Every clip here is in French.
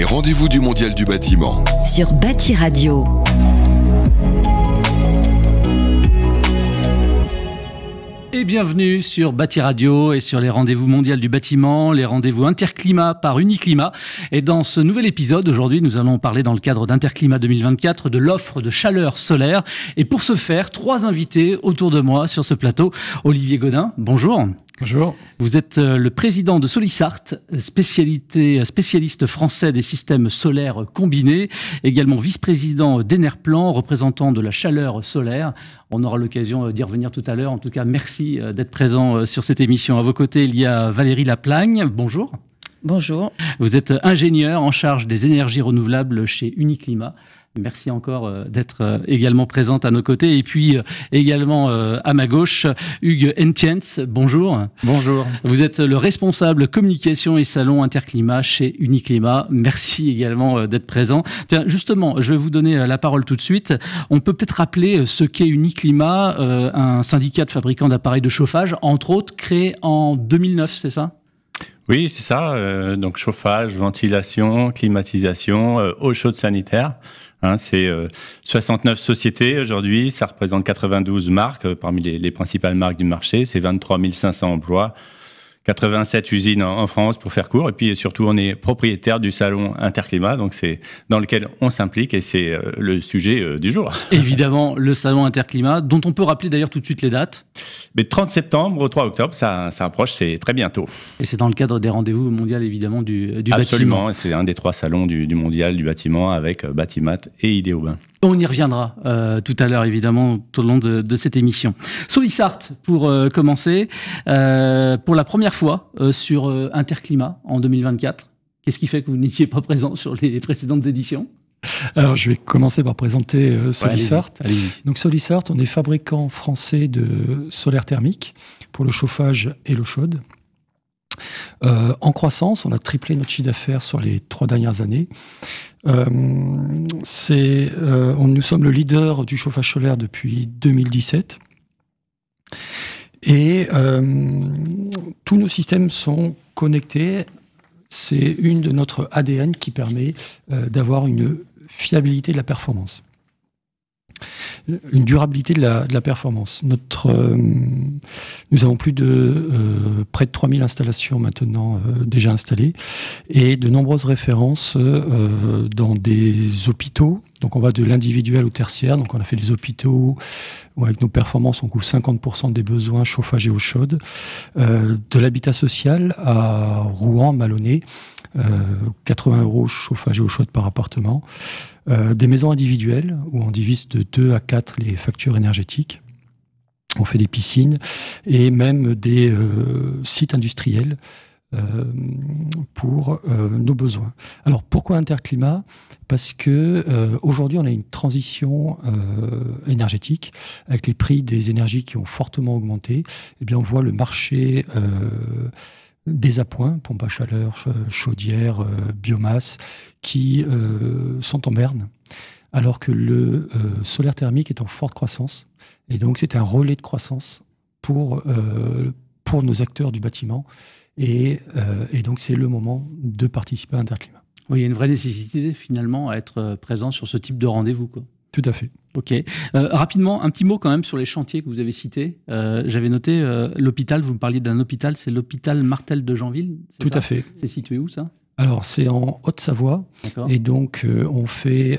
les rendez-vous du Mondial du bâtiment. Sur Bâti Radio. Et bienvenue sur Bâti Radio et sur les rendez-vous mondiaux du bâtiment, les rendez-vous Interclimat par Uniclimat. Et dans ce nouvel épisode, aujourd'hui, nous allons parler dans le cadre d'Interclimat 2024 de l'offre de chaleur solaire. Et pour ce faire, trois invités autour de moi sur ce plateau. Olivier Godin, bonjour. Bonjour. Vous êtes euh, le président de Solisart, euh, spécialiste français des systèmes solaires combinés, également vice-président d'Enerplan, représentant de la chaleur solaire. On aura l'occasion euh, d'y revenir tout à l'heure. En tout cas, merci d'être présent sur cette émission. À vos côtés, il y a Valérie Laplagne. Bonjour. Bonjour. Vous êtes ingénieur en charge des énergies renouvelables chez Uniclima. Merci encore euh, d'être euh, également présente à nos côtés. Et puis euh, également à ma gauche, Hugues Entiens. Bonjour. Bonjour. Vous êtes le responsable communication et salon interclimat chez Uniclimat. Merci également d'être présent. Tiens, justement, je vais vous donner la parole tout de suite. On peut peut-être rappeler ce qu'est Uniclimat, un syndicat de fabricants d'appareils de chauffage, entre autres créé en 2009, c'est ça oui, c'est ça. donc chauffage, ventilation, climatisation, eau chaude sanitaire. Hein, c'est 69 euh, sociétés aujourd'hui, ça représente 92 marques euh, parmi les, les, principales marques du marché, c'est 23 500 emplois, 87 usines en, France pour faire court. Et puis surtout, on est propriétaire du salon Interclimat, donc c'est dans lequel on s'implique et c'est euh, le sujet euh, du jour. Évidemment, le salon Interclimat, dont on peut rappeler d'ailleurs tout de suite les dates. Mais 30 septembre, au 3 octobre, ça, ça approche, c'est très bientôt. Et c'est dans le cadre des rendez-vous mondiaux, évidemment du, bâtiment. Absolument, c'est un des trois salons du, mondial du bâtiment avec euh, Batimat et idéobin on y reviendra euh, tout à l'heure, évidemment, tout au long de, cette émission. Solisart, pour euh, commencer, euh, pour la première fois sur Interclimat en 2024. Qu'est-ce qui fait que vous n'étiez pas présent sur les précédentes éditions alors, je vais commencer par présenter Solisart. Donc, Solisart, on est fabricant français de solaire thermique pour le chauffage et l'eau chaude. Euh, en croissance, on a triplé notre chiffre d'affaires sur les trois dernières années. Euh, euh, nous sommes le leader du chauffage solaire depuis 2017. Et tous nos systèmes sont connectés. C'est une de notre ADN qui permet d'avoir une fiabilité de la performance une durabilité de la, performance. Euh, nous avons plus de euh, près de 3000 installations maintenant euh, déjà installées et de nombreuses références dans des hôpitaux. Donc on va de l'individuel au tertiaire. Donc on a fait des hôpitaux où avec nos performances on couvre 50% des besoins chauffage et eau chaude. de l'habitat social à Rouen, Malonnet 80 euh, euros chauffage et eau chaude par appartement. Euh, des maisons individuelles où on divise de 2 à 4 les factures énergétiques. On fait des piscines et même des euh, sites industriels pour nos besoins. Alors pourquoi Interclimat Parce que aujourd'hui on a une transition énergétique avec les prix des énergies qui ont fortement augmenté. Eh bien on voit le marché des appoints, pompes à chaleur, chaudières, euh, biomasse, qui euh, sont en berne, alors que le euh, solaire thermique est en forte croissance. Et donc, c'est un relais de croissance pour, pour nos acteurs du bâtiment. Et, donc, c'est le moment de participer à Interclimat. Oui, il y a une vraie nécessité finalement à être présent sur ce type de rendez-vous. Tout à fait. Ok. Euh, rapidement, un petit mot quand même sur les chantiers que vous avez cités. Euh, j'avais noté euh, l'hôpital, vous me parliez d'un hôpital, c'est l'hôpital Martel de Janville Tout à fait. C'est situé où ça alors, c'est en Haute-Savoie. Et donc, on fait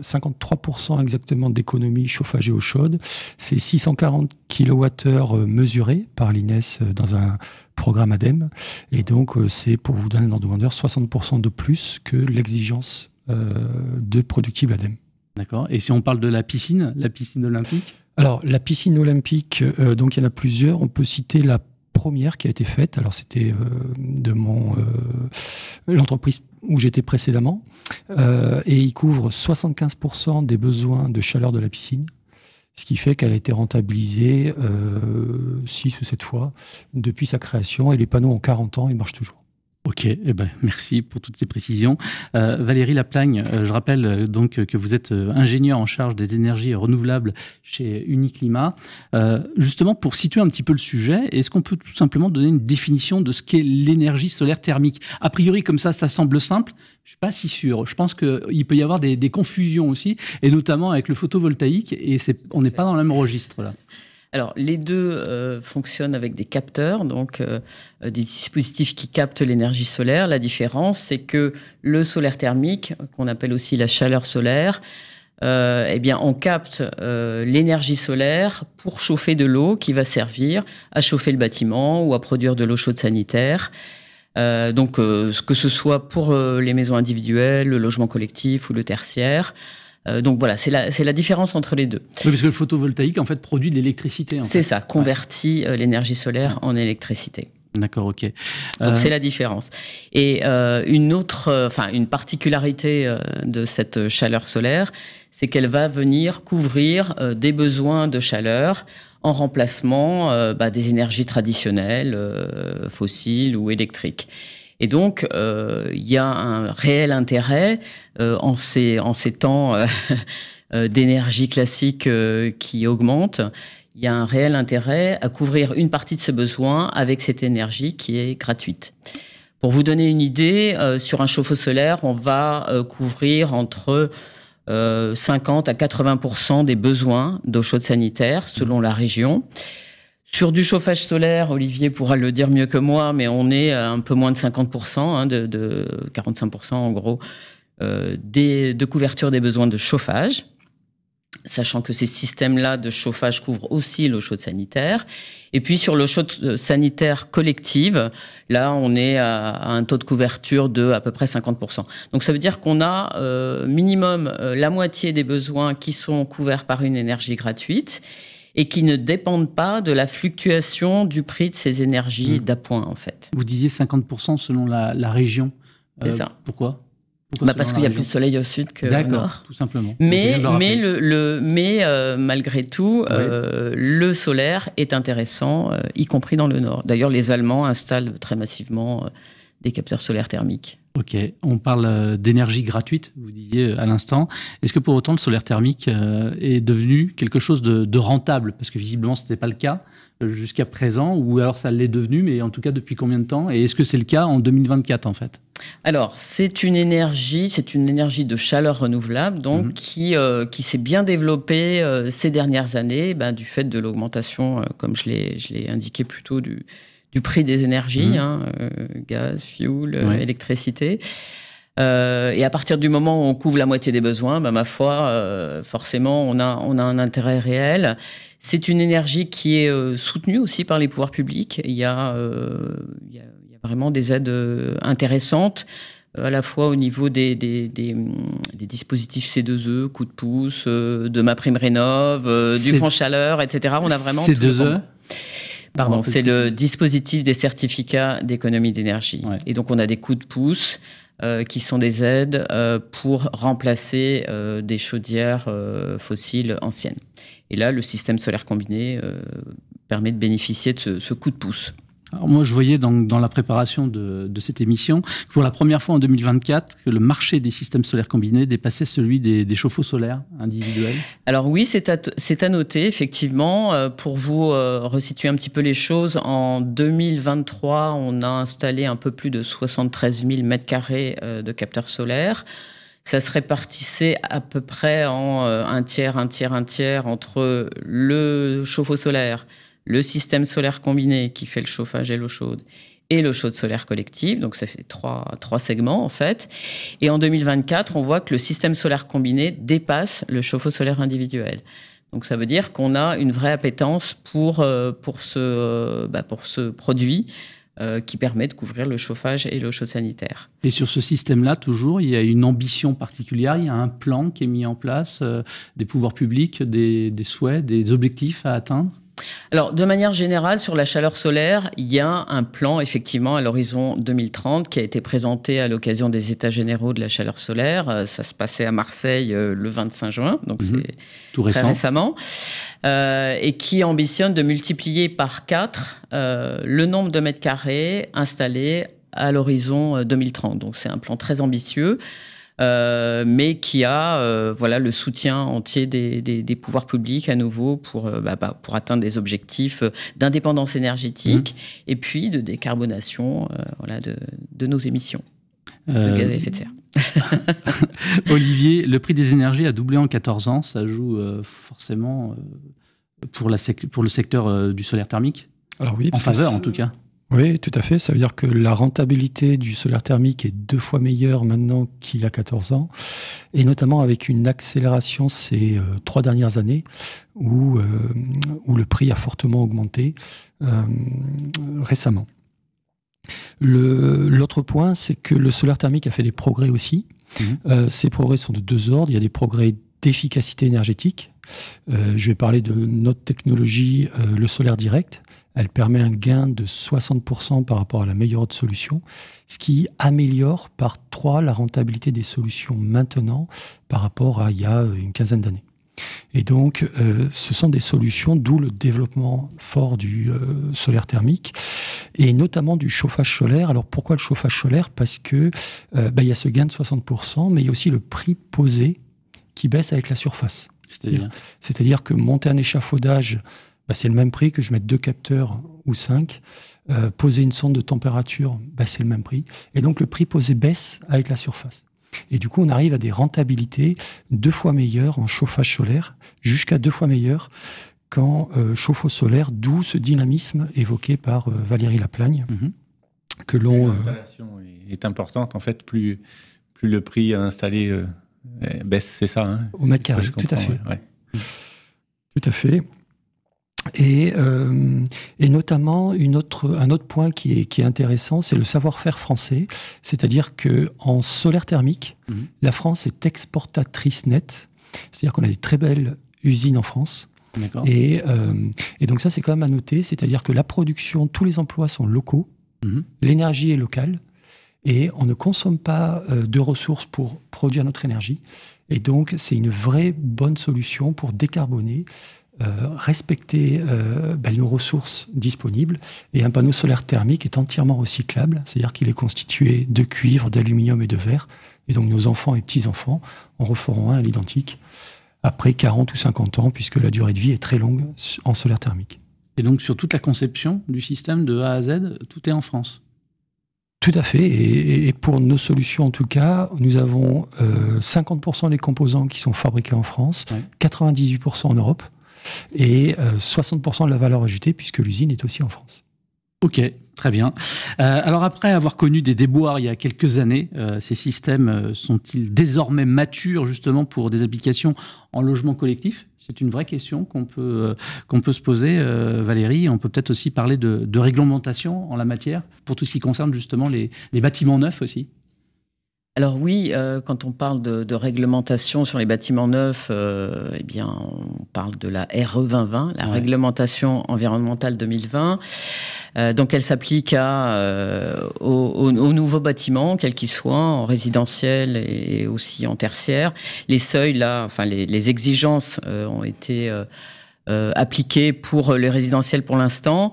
53% exactement d'économie chauffage et eau chaude. C'est 640 kWh mesurés par l'INES dans un programme ADEME. Et donc, c'est, pour vous donner un ordre de 60% de plus que l'exigence de productible ADEME. D'accord. Et si on parle de la piscine, la piscine olympique Alors, la piscine olympique, euh, donc il y en a plusieurs. On peut citer la première qui a été faite. Alors, c'était euh, de mon. Euh, l'entreprise où j'étais précédemment. et il couvre 75% des besoins de chaleur de la piscine ce qui fait qu'elle a été rentabilisée 6 ou 7 fois depuis sa création et les panneaux ont 40 ans et marchent toujours. Ok, eh ben, merci pour toutes ces précisions. Euh, Valérie Laplagne, euh, je rappelle euh, donc que vous êtes ingénieur en charge des énergies renouvelables chez Uniclimat. justement, pour situer un petit peu le sujet, est-ce qu'on peut tout simplement donner une définition de ce qu'est l'énergie solaire thermique A priori, comme ça, ça semble simple. Je ne suis pas si sûr. Je pense qu'il peut y avoir des, confusions aussi, et notamment avec le photovoltaïque, et on n'est pas dans le même registre là. Alors, les deux euh, fonctionnent avec des capteurs, donc euh, euh, des dispositifs qui captent l'énergie solaire. La différence, c'est que le solaire thermique, qu'on appelle aussi la chaleur solaire, eh bien, on capte l'énergie solaire pour chauffer de l'eau qui va servir à chauffer le bâtiment ou à produire de l'eau chaude sanitaire. donc, que ce soit pour les maisons individuelles, le logement collectif ou le tertiaire. Euh, donc voilà, c'est la, différence entre les deux. parce que le photovoltaïque, en fait, produit de l'électricité. C'est ça, convertit euh, l'énergie solaire en électricité. D'accord, ok. Donc euh, c'est la différence. Et une autre, enfin une particularité de cette chaleur solaire, c'est qu'elle va venir couvrir des besoins de chaleur en remplacement bah, des énergies traditionnelles, fossiles ou électriques. Et donc, euh, il y a un réel intérêt euh, en, ces, en ces temps euh, d'énergie classique qui augmente. Il y a un réel intérêt à couvrir une partie de ses besoins avec cette énergie qui est gratuite. Pour vous donner une idée, sur un chauffe-eau solaire, on va couvrir entre 50 à 80 des besoins d'eau chaude sanitaire selon la région. Sur du chauffage solaire, Olivier pourra le dire mieux que moi, mais on est à un peu moins de 50%, hein, de, de, 45% en gros, euh, de couverture des besoins de chauffage, sachant que ces systèmes-là de chauffage couvrent aussi l'eau chaude sanitaire. Et puis sur l'eau chaude euh, sanitaire collective, là on est à, un taux de couverture de à peu près 50%. Donc ça veut dire qu'on a euh, minimum la moitié des besoins qui sont couverts par une énergie gratuite et qui ne dépendent pas de la fluctuation du prix de ces énergies mm. d'appoint, en fait. Vous disiez 50% selon la, région. C'est euh, ça. Pourquoi bah, parce qu'il y a plus de soleil au sud que au nord. Tout simplement. Mais, mais, le, mais euh, malgré tout, euh, le solaire est intéressant, y compris dans le nord. D'ailleurs, les Allemands installent très massivement des capteurs solaires thermiques. Ok, on parle euh, d'énergie gratuite, vous disiez euh, à l'instant. Est-ce que pour autant le solaire thermique euh, est devenu quelque chose de, rentable Parce que visiblement, ce n'était pas le cas jusqu'à présent, ou alors ça l'est devenu, mais en tout cas depuis combien de temps Et est-ce que c'est le cas en 2024 en fait alors, c'est une énergie, c'est une énergie de chaleur renouvelable, donc mhm. qui, qui s'est bien développée ces dernières années, ben, du fait de l'augmentation, comme je l'ai indiqué plus tôt, du, du prix des énergies, mmh. hein, euh, gaz, fioul, euh, électricité. Euh, et à partir du moment où on couvre la moitié des besoins, bah, ma foi, forcément, on a, on a un intérêt réel. C'est une énergie qui est soutenue aussi par les pouvoirs publics. Il y a, vraiment des aides intéressantes à la fois au niveau des, des, mm, dispositifs C2E, coup de pouce, de ma prime rénov, du fonds chaleur, etc. On a vraiment... C2E c'est le dispositif des certificats d'économie d'énergie. Et donc on a des coups de pouce. Euh, qui sont des aides euh, pour remplacer euh, des chaudières fossiles anciennes. Et là, le système solaire combiné permet de bénéficier de ce coup de pouce moi, je voyais dans, la préparation de, cette émission pour la première fois en 2024, que le marché des systèmes solaires combinés dépassait celui des, chauffe-eau solaires individuels. Alors oui, c'est à, noter, effectivement. Euh, pour vous euh, resituer un petit peu les choses, en 2023, on a installé un peu plus de 73 000 m2 de capteurs solaires ça se répartissait à peu près en euh, un tiers, un tiers, un tiers entre le chauffe-eau solaire, le système solaire combiné qui fait le chauffage et l'eau chaude et l'eau chaude solaire collective. Donc, ça fait trois, trois segments, en fait. Et en 2024, on voit que le système solaire combiné dépasse le chauffe-eau solaire individuel. Donc, ça veut dire qu'on a une vraie appétence pour, euh, pour, ce, euh, bah, pour ce produit euh, qui permet de couvrir le chauffage et l'eau chaude sanitaire. Et sur ce système-là, toujours, il y a une ambition particulière, il y a un plan qui est mis en place, des pouvoirs publics, des, des souhaits, des objectifs à atteindre alors, de manière générale, sur la chaleur solaire, il y a un plan, effectivement, à l'horizon 2030, qui a été présenté à l'occasion des États généraux de la chaleur solaire. Euh, ça se passait à Marseille euh, le 25 juin, donc mhm. c'est tout très récemment, euh, et qui ambitionne de multiplier par 4 le nombre de mètres carrés installés à l'horizon 2030. Donc, c'est un plan très ambitieux. Euh, mais qui a euh, voilà le soutien entier des, pouvoirs publics à nouveau pour, euh, bah, bah, pour atteindre des objectifs d'indépendance énergétique mmh. et puis de décarbonation voilà, de, de nos émissions de gaz à effet de serre. Olivier, le prix des énergies a doublé en 14 ans, ça joue forcément pour, la pour le secteur du solaire thermique Alors oui, en faveur en tout cas. Oui, tout à fait. Ça veut dire que la rentabilité du solaire thermique est deux fois meilleure maintenant qu'il y a 14 ans, et notamment avec une accélération ces euh, trois dernières années euh, où, le prix a fortement augmenté euh, récemment. L'autre point, c'est que le solaire thermique a fait des progrès aussi. Mmh. ces progrès sont de deux ordres. Il y a des progrès d'efficacité énergétique. je vais parler de notre technologie, le solaire direct elle permet un gain de 60% par rapport à la meilleure autre solution, ce qui améliore par trois la rentabilité des solutions maintenant par rapport à il y a une quinzaine d'années. Et donc, euh, ce sont des solutions, d'où le développement fort du euh, solaire thermique et notamment du chauffage solaire. Alors, pourquoi le chauffage solaire Parce que euh, bah, y a ce gain de 60%, mais il y a aussi le prix posé qui baisse avec la surface. C'est-à-dire que monter un échafaudage bah, c'est le même prix que je mette deux capteurs ou cinq. Euh, poser une sonde de température, bah, c'est le même prix. Et donc le prix posé baisse avec la surface. Et du coup, on arrive à des rentabilités deux fois meilleures en chauffage solaire, jusqu'à deux fois meilleures qu'en euh, chauffe-eau solaire, d'où ce dynamisme évoqué par euh, Valérie Laplagne. Mm-hmm. que l'on, L'installation est importante. En fait, plus, plus le prix à installer baisse, c'est ça hein Au mètre carré, tout à fait. Tout à fait. Et, euh, et, notamment une autre, un autre point qui est, qui est intéressant, c'est le savoir-faire français. C'est-à-dire que en solaire thermique, mhm. la France est exportatrice nette. C'est-à-dire qu'on a des très belles usines en France. Et, euh, et, donc ça, c'est quand même à noter. C'est-à-dire que la production, tous les emplois sont locaux, mhm. l'énergie est locale, et on ne consomme pas euh, de ressources pour produire notre énergie. Et donc, c'est une vraie bonne solution pour décarboner euh, respecter nos euh, bah, ressources disponibles. Et un panneau solaire thermique est entièrement recyclable, c'est-à-dire qu'il est constitué de cuivre, d'aluminium et de verre. Et donc nos enfants et petits-enfants en referont un à l'identique après 40 ou 50 ans, puisque la durée de vie est très longue en solaire thermique. Et donc sur toute la conception du système de A à Z, tout est en France tout à fait. Et, pour nos solutions, en tout cas, nous avons 50% euh, des composants qui sont fabriqués en France, 98% en Europe et 60% euh, de la valeur ajoutée puisque l'usine est aussi en France. Ok, très bien. Euh, alors après avoir connu des déboires il y a quelques années, euh, ces systèmes sont-ils désormais matures justement pour des applications en logement collectif C'est une vraie question qu'on peut, qu'on peut se poser, Valérie. On peut peut-être aussi parler de, réglementation en la matière pour tout ce qui concerne justement les bâtiments neufs aussi. Alors oui, euh, quand on parle de, réglementation sur les bâtiments neufs, euh, eh bien, on parle de la RE 2020, la réglementation environnementale 2020. Euh, donc elle s'applique à aux, nouveaux bâtiments, quels qu'ils soient, en résidentiel et aussi en tertiaire. Les seuils là, enfin les, les exigences ont été euh, pour les résidentiels pour l'instant.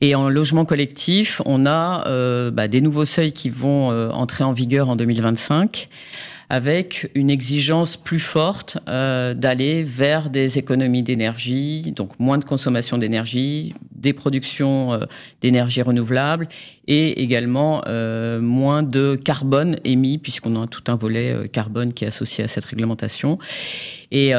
Et en logement collectif, on a euh, bah, des nouveaux seuils qui vont euh, entrer en vigueur en 2025 avec une exigence plus forte euh, d'aller vers des économies d'énergie, donc moins de consommation d'énergie, des productions euh, d'énergie renouvelable et également euh, moins de carbone émis, puisqu'on a tout un volet carbone qui est associé à cette réglementation. Et,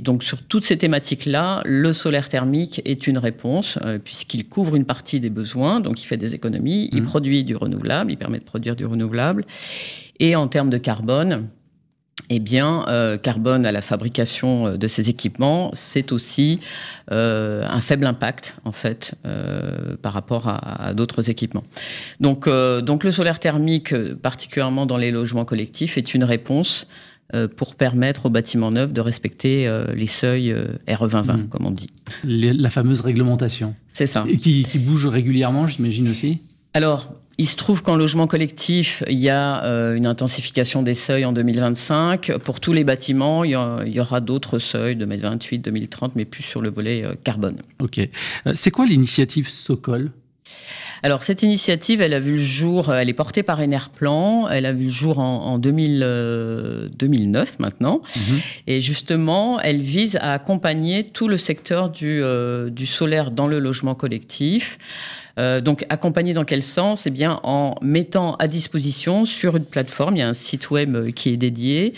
donc sur toutes ces thématiques-là, le solaire thermique est une réponse, puisqu'il couvre une partie des besoins, donc il fait des économies, il mmh. produit du renouvelable, il permet de produire du renouvelable. Et en termes de carbone, eh bien, euh, carbone à la fabrication euh, de ces équipements, c'est aussi euh, un faible impact en fait par rapport à, d'autres équipements. Donc, donc le solaire thermique, particulièrement dans les logements collectifs, est une réponse pour permettre aux bâtiments neufs de respecter les seuils RE 2020, mmh. comme on dit. la fameuse réglementation. C'est ça. Et qui, qui bouge régulièrement, j'imagine aussi. Alors, il se trouve qu'en logement collectif, il y a euh, une intensification des seuils en 2025. Pour tous les bâtiments, il y, aura d'autres seuils, 2028, 2030, mais plus sur le volet euh, carbone. OK. Euh, c'est quoi l'initiative Socol alors cette initiative, elle a vu le jour, elle est portée par Enerplan, elle a vu le jour en, 2009 maintenant, mhm. et justement, elle vise à accompagner tout le secteur du solaire dans le logement collectif euh, donc accompagner dans quel sens Eh bien en mettant à disposition sur une plateforme, il y a un site web euh, qui est dédié,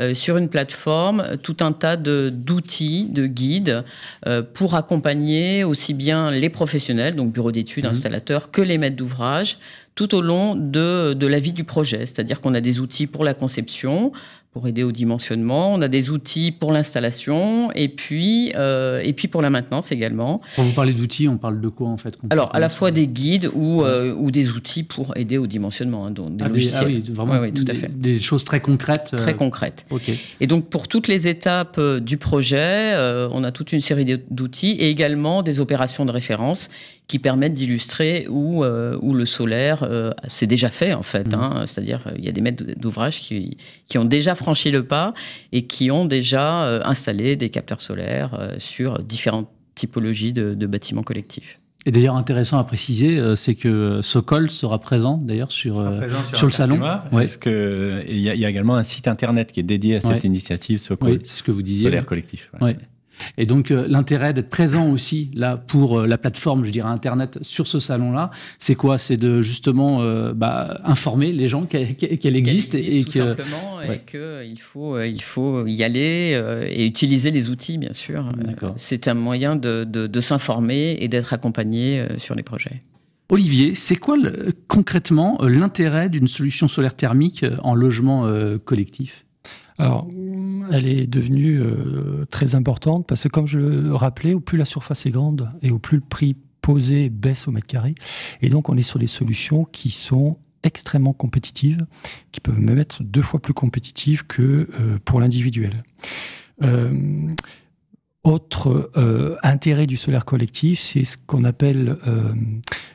euh, sur une plateforme tout un tas d'outils, de, guides pour accompagner aussi bien les professionnels, donc bureaux d'études, mmh. installateurs, que les maîtres d'ouvrage tout au long de la vie du projet. C'est-à-dire qu'on a des outils pour la conception, pour aider au dimensionnement. On a des outils pour l'installation et puis euh, et puis pour la maintenance également. Quand vous parlez d'outils, on parle de quoi en fait Alors à la fois des guides ou, euh, ou des outils pour aider au dimensionnement, hein, donc des ah, ah oui, vraiment. tout à fait. Des, choses très concrètes. Très euh, concrètes. Ok. Et donc pour toutes les étapes du projet, on a toute une série d'outils et également des opérations de référence qui permettent d'illustrer où, où le solaire, s'est c'est déjà fait en fait. Mmh. Hein. C'est-à-dire, il y a des maîtres d'ouvrage qui, qui ont déjà franchi le pas et qui ont déjà euh, installé des capteurs solaires euh, sur différentes typologies de, bâtiments collectifs. Et d'ailleurs, intéressant à préciser, euh, c'est que Sokol sera présent d'ailleurs sur, sur, le salon. que il y, a également un site internet qui est dédié à cette initiative Sokol. Oui, c'est ce que vous disiez. Solaire collectif. Et donc euh, l'intérêt d'être présent aussi là pour euh, la plateforme, je dirais Internet, sur ce salon-là, c'est quoi C'est de justement euh, bah, informer les gens qu'elle existe, et, que, simplement il faut il faut y aller et utiliser les outils bien sûr. C'est un moyen de, s'informer et d'être accompagné sur les projets. Olivier, c'est quoi concrètement l'intérêt d'une solution solaire thermique en logement collectif alors, elle est devenue euh, très importante parce que, comme je le rappelais, au plus la surface est grande et au plus le prix posé baisse au mètre carré. Et donc, on est sur des solutions qui sont extrêmement compétitives, qui peuvent même être deux fois plus compétitives que euh, pour l'individuel. Euh, autre intérêt du solaire collectif, c'est ce qu'on appelle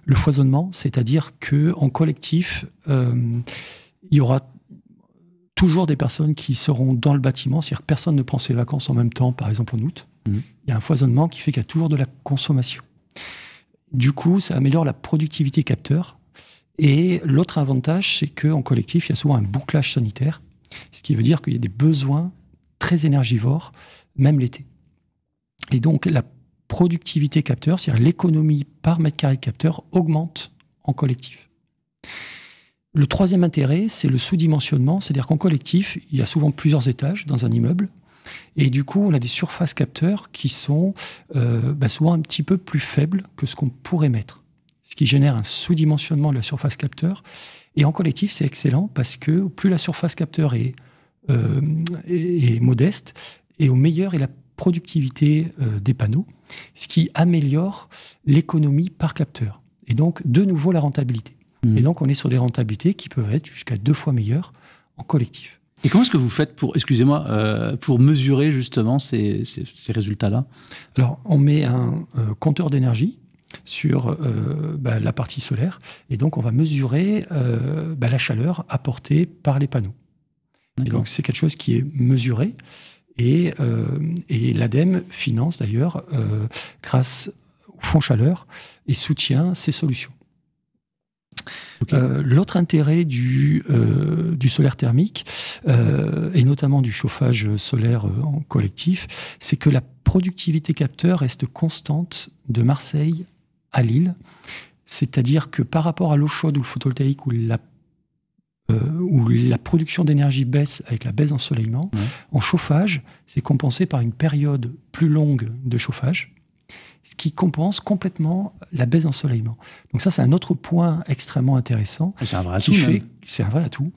le foisonnement, c'est-à-dire que en collectif, il y aura toujours des personnes qui seront dans le bâtiment, c'est-à-dire personne ne prend ses vacances en même temps, par exemple en août. Mhm. Il y a un foisonnement qui fait qu'il y a toujours de la consommation. Du coup, ça améliore la productivité capteur. Et l'autre avantage, c'est qu'en collectif, il y a souvent un bouclage sanitaire, ce qui veut dire qu'il y a des besoins très énergivores, même l'été. Et donc, la productivité capteur, c'est-à-dire l'économie par mètre carré de capteur, augmente en collectif. Le troisième intérêt, c'est le sous-dimensionnement, c'est-à-dire qu'en collectif, il y a souvent plusieurs étages dans un immeuble, et du coup, on a des surfaces capteurs qui sont euh, bah, souvent un petit peu plus faibles que ce qu'on pourrait mettre, ce qui génère un sous-dimensionnement de la surface capteur. Et en collectif, c'est excellent parce que plus la surface capteur est, euh, est, modeste, et au meilleur est la productivité euh, des panneaux, ce qui améliore l'économie par capteur. Et donc, de nouveau, la rentabilité. Et mhm. donc, on est sur des rentabilités qui peuvent être jusqu'à deux fois meilleures en collectif. Et comment est-ce que vous faites pour, excusez-moi, euh, pour mesurer justement ces, ces, ces résultats-là Alors, on met un euh, compteur d'énergie sur euh, bah, la partie solaire, et donc on va mesurer euh, bah, la chaleur apportée par les panneaux. Et donc, c'est quelque chose qui est mesuré, et, euh, et l'ADEME finance d'ailleurs, grâce au fonds chaleur, et soutient ces solutions. Euh, l'autre intérêt du, euh, solaire thermique, euh, et notamment du chauffage solaire en collectif, c'est que la productivité capteur reste constante de Marseille à Lille. C'est-à-dire que par rapport à l'eau chaude ou le photovoltaïque la où la production d'énergie baisse avec la baisse d'ensoleillement, en chauffage, c'est compensé par une période plus longue de chauffage ce qui compense complètement la baisse d'ensoleillement. Donc ça, c'est un autre point extrêmement intéressant. C'est un vrai atout. C'est un vrai atout.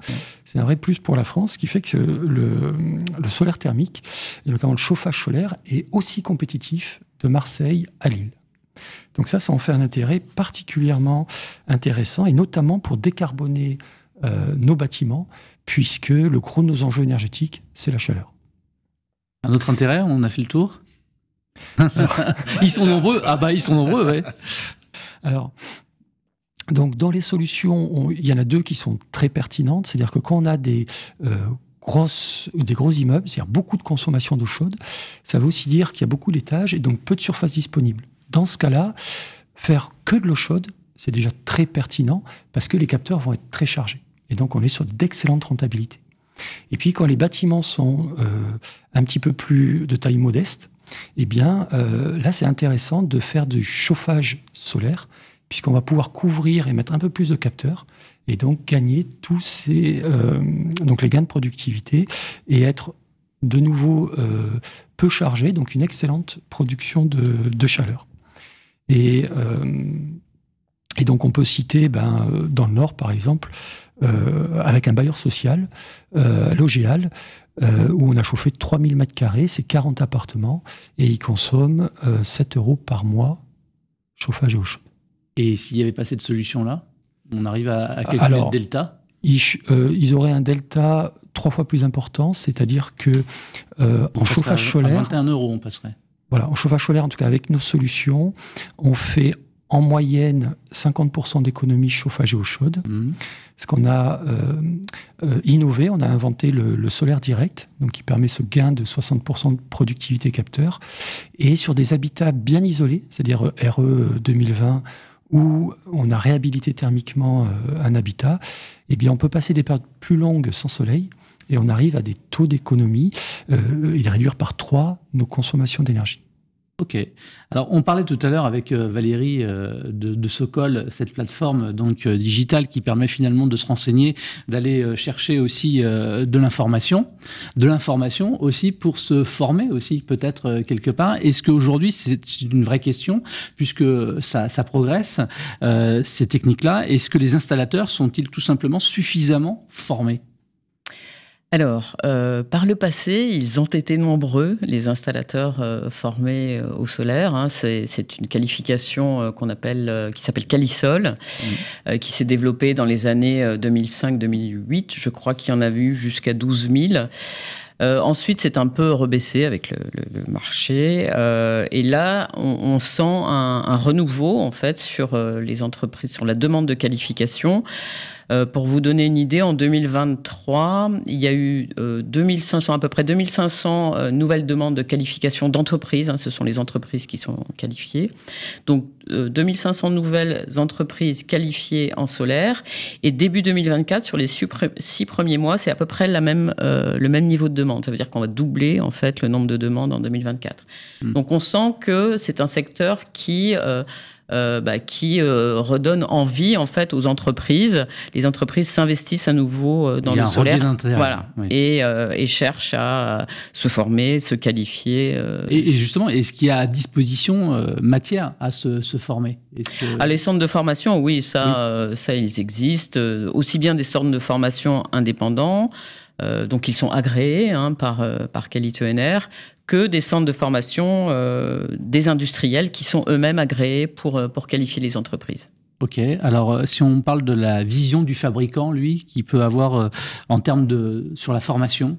C'est un vrai plus pour la France, ce qui fait que le, solaire thermique, et notamment le chauffage solaire, est aussi compétitif de Marseille à Lille. Donc ça, ça en fait un intérêt particulièrement intéressant, et notamment pour décarboner euh, nos bâtiments, puisque le gros de nos enjeux énergétiques, c'est la chaleur. Un autre intérêt, on a fait le tour ils sont nombreux. Ah bah ils sont nombreux, ouais. Alors, donc dans les solutions, il y en a deux qui sont très pertinentes. C'est-à-dire que quand on a des euh, grosses, des gros immeubles, c'est-à-dire beaucoup de consommation d'eau chaude, ça veut aussi dire qu'il y a beaucoup d'étages et donc peu de surface disponible. Dans ce cas-là, faire que de l'eau chaude, c'est déjà très pertinent parce que les capteurs vont être très chargés. Et donc on est sur d'excellentes rentabilités. Et puis quand les bâtiments sont euh, un petit peu plus de taille modeste, eh bien euh, là c'est intéressant de faire du chauffage solaire puisqu'on va pouvoir couvrir et mettre un peu plus de capteurs et donc gagner tous ces euh, donc les gains de productivité et être de nouveau euh, peu chargé, donc une excellente production de, chaleur. Et, donc on peut citer ben, dans le Nord par exemple avec un bailleur social, euh, euh, où on a chauffé 3000 mètres carrés, c'est 40 appartements, et ils consomment 7 euh, euros par mois chauffage et eau chaude. Et s'il n'y avait pas cette solution-là, on arrive à, à quel Alors, delta euh, ils, auraient un delta trois fois plus important, c'est-à-dire que en chauffage solaire. 21 euros, on passerait. Voilà, en chauffage solaire, en tout cas, avec nos solutions, on fait en moyenne 50% d'économie chauffage et eau chaude. Mmh. Ce qu'on a euh, euh, innové, on a inventé le, solaire direct, donc qui permet ce gain de 60% de productivité capteur. Et sur des habitats bien isolés, c'est-à-dire euh, RE 2020, où on a réhabilité thermiquement un habitat, eh bien on peut passer des périodes plus longues sans soleil et on arrive à des taux d'économie et de réduire par trois nos consommations d'énergie. Ok. Alors, on parlait tout à l'heure avec euh, Valérie euh, de, de, Socol, cette plateforme donc euh, digitale qui permet finalement de se renseigner, d'aller chercher aussi de l'information, de l'information aussi pour se former aussi peut-être quelque part. Est-ce qu'aujourd'hui c'est une vraie question puisque ça progresse ces techniques-là Est-ce que les installateurs sont-ils tout simplement suffisamment formés alors, euh, par le passé, ils ont été nombreux, les installateurs euh, formés euh, au solaire. Hein. c'est une qualification qu'on appelle, qui s'appelle Calisol, qui s'est développée dans les années 2005-2008. Je crois qu'il y en a eu jusqu'à 12 000. ensuite, c'est un peu rebaissé avec le, marché. et là, on, sent un, renouveau, en fait, sur les entreprises, sur la demande de qualification. Euh, pour vous donner une idée, en 2023, il y a eu 2500, euh, à peu près 2500 euh, nouvelles demandes de qualification d'entreprise. Hein, ce sont les entreprises qui sont qualifiées. Donc, 2500 nouvelles entreprises qualifiées en solaire. Et début 2024, sur les six premiers mois, c'est à peu près la même, le même niveau de demande. Ça veut dire qu'on va doubler, en fait, le nombre de demandes en 2024. Hmm. Donc, on sent que c'est un secteur qui euh, bah, qui euh, redonne envie en fait aux entreprises. Les entreprises s'investissent à nouveau euh, dans le solaire, voilà, et, euh, et, cherchent à se former, se qualifier. Et, justement, est-ce qu'il y a à disposition matière à se, se former À ah, les centres de formation, oui, ça, oui. ça, ils existent. Aussi bien des centres de formation indépendants. Euh, donc ils sont agréés hein, par, Qualité euh, que des centres de formation euh, des industriels qui sont eux-mêmes agréés pour, qualifier les entreprises. Ok, alors si on parle de la vision du fabricant, lui, qui peut avoir en termes de sur la formation,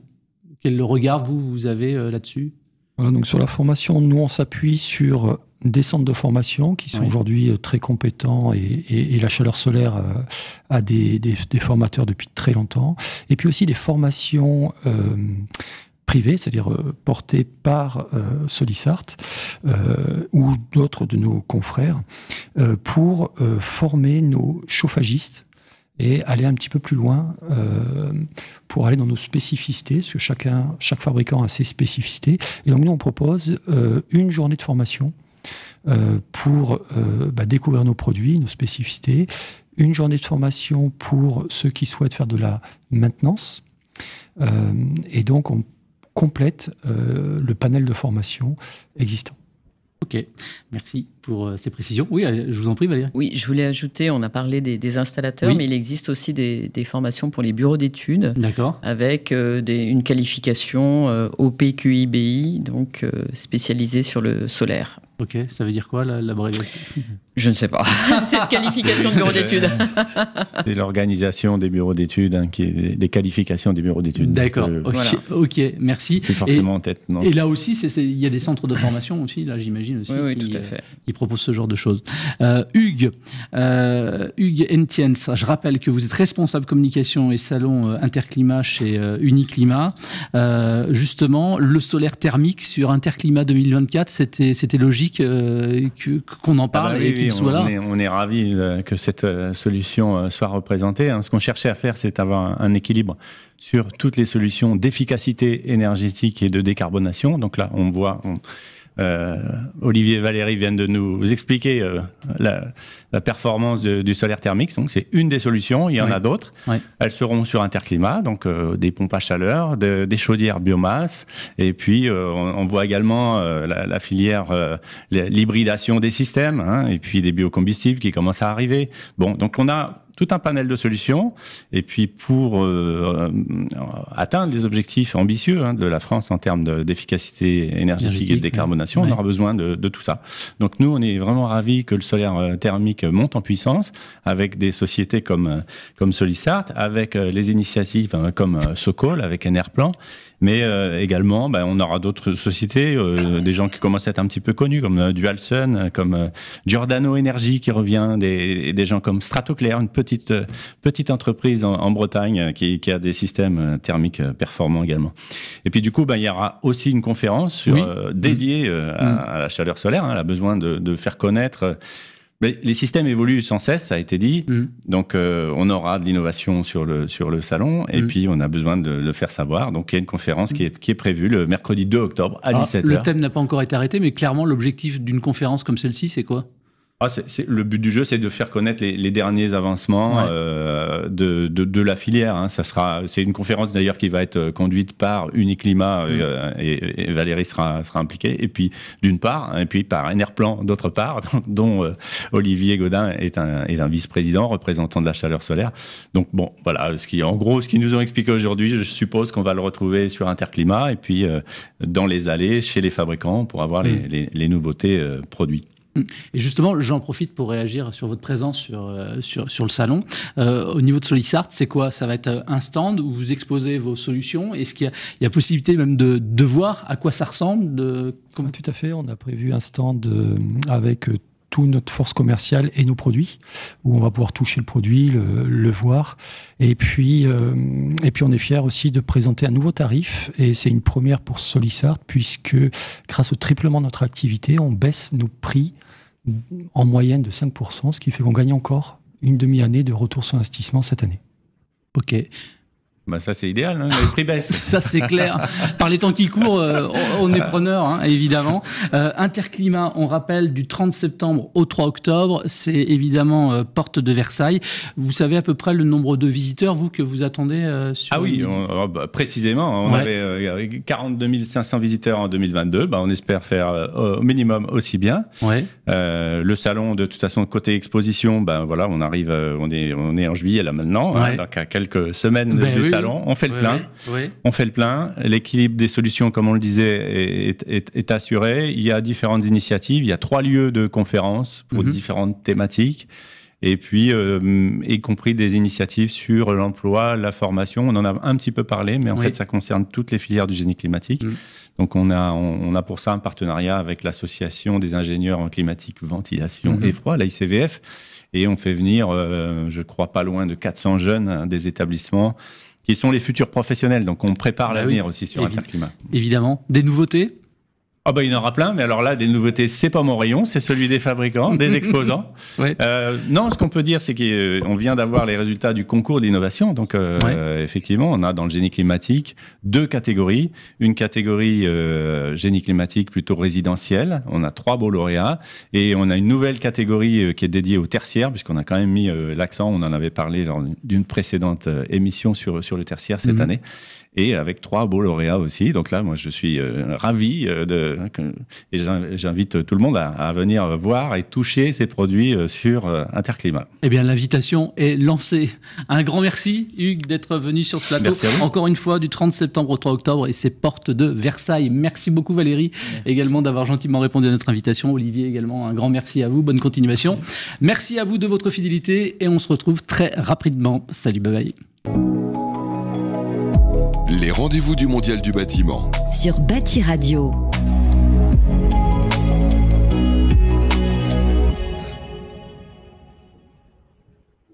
quel regard vous avez là-dessus donc sur la formation, nous on s'appuie sur euh, des centres de formation qui sont aujourd'hui euh, très compétents et, la chaleur solaire euh, a des, formateurs depuis très longtemps. Et puis aussi des formations privées, c'est-à-dire portées par Solisart ou d'autres de nos confrères pour former nos chauffagistes et aller un petit peu plus loin euh, pour aller dans nos spécificités, parce que chacun, chaque fabricant a ses spécificités. Et donc nous, on propose euh, une journée de formation euh, pour bah, découvrir nos produits, nos spécificités, une journée de formation pour ceux qui souhaitent faire de la maintenance. et donc, on complète le panel de formation existant. Ok, merci pour euh, ces précisions. Oui, je vous en prie Valérie. Oui, je voulais ajouter, on a parlé des, installateurs, mais il existe aussi des, formations pour les bureaux d'études. Avec euh, une qualification OPQIBI, euh, donc spécialisée sur le solaire. Ok, ça veut dire quoi l'abréviation la je ne sais pas. Cette qualification de bureau d'études. C'est l'organisation des bureaux d'études, hein, qui des qualifications des bureaux d'études. D'accord. Euh, ok, merci. forcément et, en tête. Et là aussi, il y a des centres de formation aussi, là j'imagine aussi, oui, qui, tout à fait. Euh, qui, proposent ce genre de choses. Euh, Hugues, euh, Entiens, je rappelle que vous êtes responsable communication et salon euh, interclimat chez Uniclimat. justement, le solaire thermique sur Interclimat 2024, c'était logique qu'on en ah bah parle on, Est, ravi ravis euh, que cette euh, solution euh, soit représentée. Hein. Ce qu'on cherchait à faire, c'est avoir un équilibre sur toutes les solutions d'efficacité énergétique et de décarbonation. Donc là, on voit... Euh, Olivier et Valérie viennent de nous expliquer euh, la, performance du solaire thermique. Donc, c'est une des solutions. Il y en a d'autres. Elles seront sur Interclimat, donc euh, des pompes à chaleur, des chaudières biomasse. Et puis, on, voit également la, filière, l'hybridation des systèmes, hein, et puis des biocombustibles qui commencent à arriver. Bon, donc on a tout un panel de solutions. Et puis pour euh, euh, atteindre les objectifs ambitieux hein, de la France en termes d'efficacité énergétique et de décarbonation, on aura besoin de, tout ça. Donc nous, on est vraiment ravis que le solaire euh, thermique monte en puissance avec des sociétés comme, comme Solisart, avec les initiatives hein, comme Socol, avec Enerplan. Mais euh, également, bah, on aura d'autres sociétés, euh, des gens qui commencent à être un petit peu connus, comme euh, Dualsun, comme Giordano Energy qui revient, des, des gens comme Stratoclair, une petite, petite entreprise en, en Bretagne qui, qui, a des systèmes thermiques performants également. Et puis du coup, bah, il y aura aussi une conférence sur, dédiée mmh. à, la chaleur solaire. Hein, elle a besoin de, de faire connaître les systèmes évoluent sans cesse, ça a été dit. Mm. Donc, euh, on aura de l'innovation sur le, sur le salon et mm. puis on a besoin de le faire savoir. Donc, il y a une conférence qui, est, prévue le mercredi 2 octobre à 17h. Ah, le thème n'a pas encore été arrêté, mais clairement, l'objectif d'une conférence comme celle-ci, c'est quoi ah, le but du jeu, c'est de faire connaître les, derniers avancements euh, de, la filière. Hein. Ça sera, c'est une conférence d'ailleurs qui va être euh, conduite par Uniclimat euh, mm. et, Valérie sera, sera impliquée. Et puis d'une part, hein, et puis par Enerplan d'autre part, dont Olivier Godin est un, un vice-président représentant de la chaleur solaire. Donc bon, voilà, ce qui, en gros, ce qu'ils nous ont expliqué aujourd'hui, je suppose qu'on va le retrouver sur Interclimat et puis dans les allées chez les fabricants pour avoir les, mm. les, nouveautés produites. Mm. Et justement, j'en profite pour réagir sur votre présence sur, euh, sur, sur le salon. Euh, au niveau de Solisart, c'est quoi Ça va être un stand où vous exposez vos solutions Est-ce qu'il y, y, a possibilité même de, de, voir à quoi ça ressemble de... Ah, tout à fait, on a prévu un stand euh, avec notre force commerciale et nos produits, où on va pouvoir toucher le produit, le, voir. Et puis, euh, et puis, on est fier aussi de présenter un nouveau tarif. Et c'est une première pour Solisart, puisque grâce au triplement de notre activité, on baisse nos prix en moyenne de 5%, ce qui fait qu'on gagne encore une demi-année de retour sur investissement cette année. OK. Bah ça, c'est idéal, hein, les prix baissent. ça, c'est clair. Par les temps qui courent, euh, on est preneur, hein, évidemment. Euh, Interclimat, on rappelle, du 30 septembre au 3 octobre, c'est évidemment euh, porte de Versailles. Vous savez à peu près le nombre de visiteurs, vous, que vous attendez sur Ah oui, ah bah, précisément. Hein, on avait 42 500 visiteurs en 2022. Bah, on espère faire au minimum aussi bien. le salon, de toute façon, côté exposition, ben voilà, on arrive, on est, on est en juillet là maintenant, donc à quelques semaines ben de on fait le plein. On fait le plein. L'équilibre des solutions, comme on le disait, est, assuré. Il y a différentes initiatives. Il y a trois lieux de conférences pour mhm. différentes thématiques. Et puis, euh, y compris des initiatives sur l'emploi, la formation. On en a un petit peu parlé, mais en fait, ça concerne toutes les filières du génie climatique. Mhm. Donc, on a, on, a pour ça un partenariat avec l'Association des ingénieurs en climatique, ventilation mhm. et froid, l'ICVF. et on fait venir, euh, je crois, pas loin de 400 jeunes des établissements qui sont les futurs professionnels. Donc on prépare bah l'avenir aussi sur Évi Climat. Évidemment. Des nouveautés ah bah, il y en aura plein, mais alors là, des nouveautés, c'est pas mon rayon, c'est celui des fabricants, des exposants. Euh, non, ce qu'on peut dire, c'est qu'on euh, vient d'avoir les résultats du concours d'innovation. Donc euh, effectivement, on a dans le génie climatique deux catégories. Une catégorie génie climatique plutôt résidentielle, on a trois beaux lauréats, et on a une nouvelle catégorie qui est dédiée au tertiaire, puisqu'on a quand même mis l'accent, on en avait parlé lors d'une précédente émission sur, sur le tertiaire cette mhm. année et avec trois beaux lauréats aussi. Donc là, moi, je suis ravi de, Hein, et j'invite tout le monde à, venir voir et toucher ces produits euh, sur euh, Interclimat. Eh bien, l'invitation est lancée. Un grand merci, Hugues, d'être venu sur ce plateau. Encore une fois, du 30 septembre au 3 octobre et ses portes de Versailles. Merci beaucoup, Valérie, également d'avoir gentiment répondu à notre invitation. Olivier, également, un grand merci à vous. Bonne continuation. Merci, à vous de votre fidélité et on se retrouve très rapidement. Salut, bye bye. Les rendez-vous du Mondial du bâtiment. Sur Bâti Radio. Música